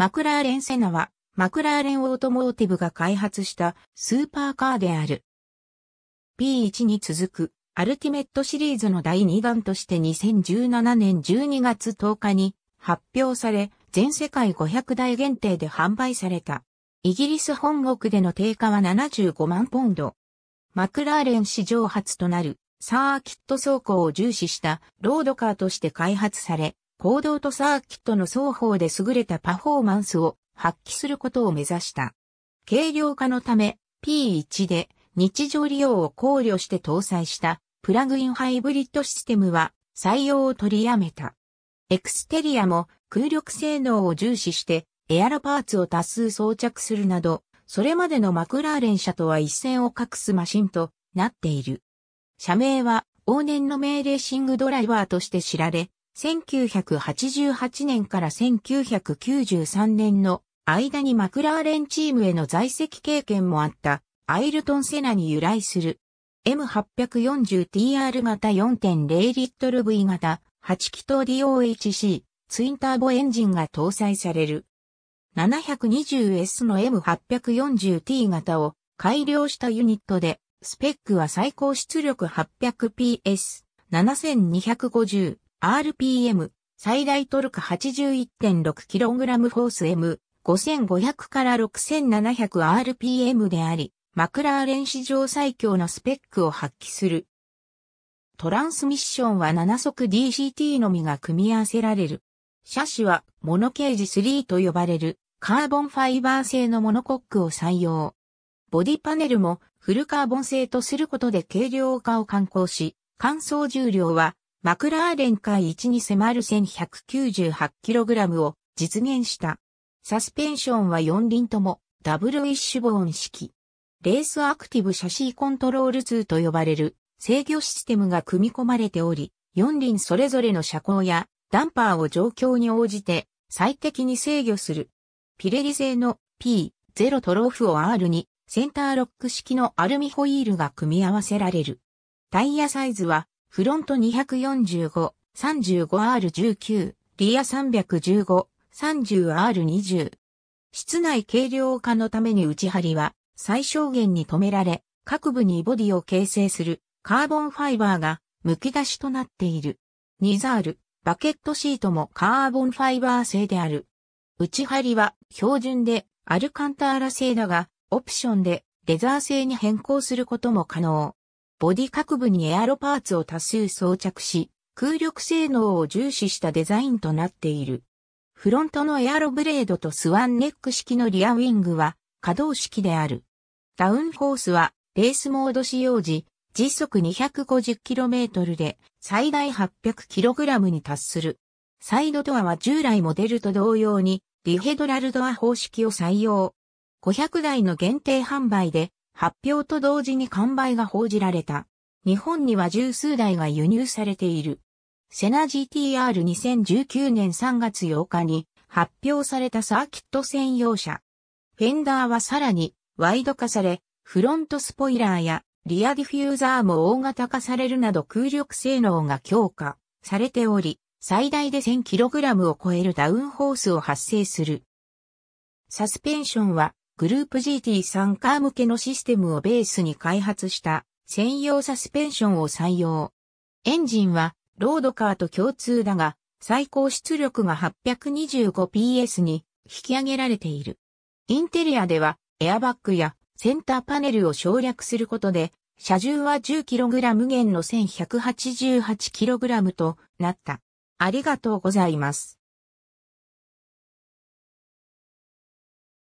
マクラーレンセナは、マクラーレンオートモーティブが開発したスーパーカーである。P1 に続く、アルティメットシリーズの第2弾として2017年12月10日に発表され、全世界500台限定で販売された。イギリス本国での定価は75万ポンド。マクラーレン史上初となるサーキット走行を重視したロードカーとして開発され、行動とサーキットの双方で優れたパフォーマンスを発揮することを目指した。軽量化のため P1 で日常利用を考慮して搭載したプラグインハイブリッドシステムは採用を取りやめた。エクステリアも空力性能を重視してエアロパーツを多数装着するなど、それまでのマクラーレン車とは一線を画すマシンとなっている。社名は往年の命令シングドライバーとして知られ、1988年から1993年の間にマクラーレンチームへの在籍経験もあったアイルトン・セナに由来する M840TR 型4.0リットル V 型8気筒 DOHC ツインターボエンジンが搭載される 720S の M840T 型を改良したユニットでスペックは最高出力 800PS、7250、RPM、最大トルク 81.6kg フォース M、5500から 6700rpm であり、マクラーレン史上最強のスペックを発揮する。トランスミッションは7速 DCT のみが組み合わせられる。車種はモノケージ3と呼ばれるカーボンファイバー製のモノコックを採用。ボディパネルもフルカーボン製とすることで軽量化を観光し、乾燥重量はマクラーレン回1に迫る 1198kg を実現した。サスペンションは4輪ともダブルウィッシュボーン式。レースアクティブシャシーコントロール2と呼ばれる制御システムが組み込まれており、4輪それぞれの車高やダンパーを状況に応じて最適に制御する。ピレリ製の P0 トローフを R にセンターロック式のアルミホイールが組み合わせられる。タイヤサイズはフロント 245-35R19、リア 315-30R20。室内軽量化のために内張りは最小限に止められ、各部にボディを形成するカーボンファイバーが剥き出しとなっている。ニザール、バケットシートもカーボンファイバー製である。内張りは標準でアルカンターラ製だが、オプションでレザー製に変更することも可能。ボディ各部にエアロパーツを多数装着し、空力性能を重視したデザインとなっている。フロントのエアロブレードとスワンネック式のリアウィングは可動式である。ダウンフォースはレースモード使用時、時速 250km で最大 800kg に達する。サイドドアは従来モデルと同様にディヘドラルドア方式を採用。500台の限定販売で発表と同時に完売が報じられた。日本には十数台が輸入されている。セナ GTR2019 年3月8日に発表されたサーキット専用車。フェンダーはさらにワイド化され、フロントスポイラーやリアディフューザーも大型化されるなど空力性能が強化されており、最大で 1000kg を超えるダウンホースを発生する。サスペンションはグループ GT 3カー向けのシステムをベースに開発した専用サスペンションを採用。エンジンはロードカーと共通だが、最高出力が 825PS に引き上げられている。インテリアではエアバッグやセンターパネルを省略することで、車重は 10kg 減の 1188kg となった。ありがとうございます。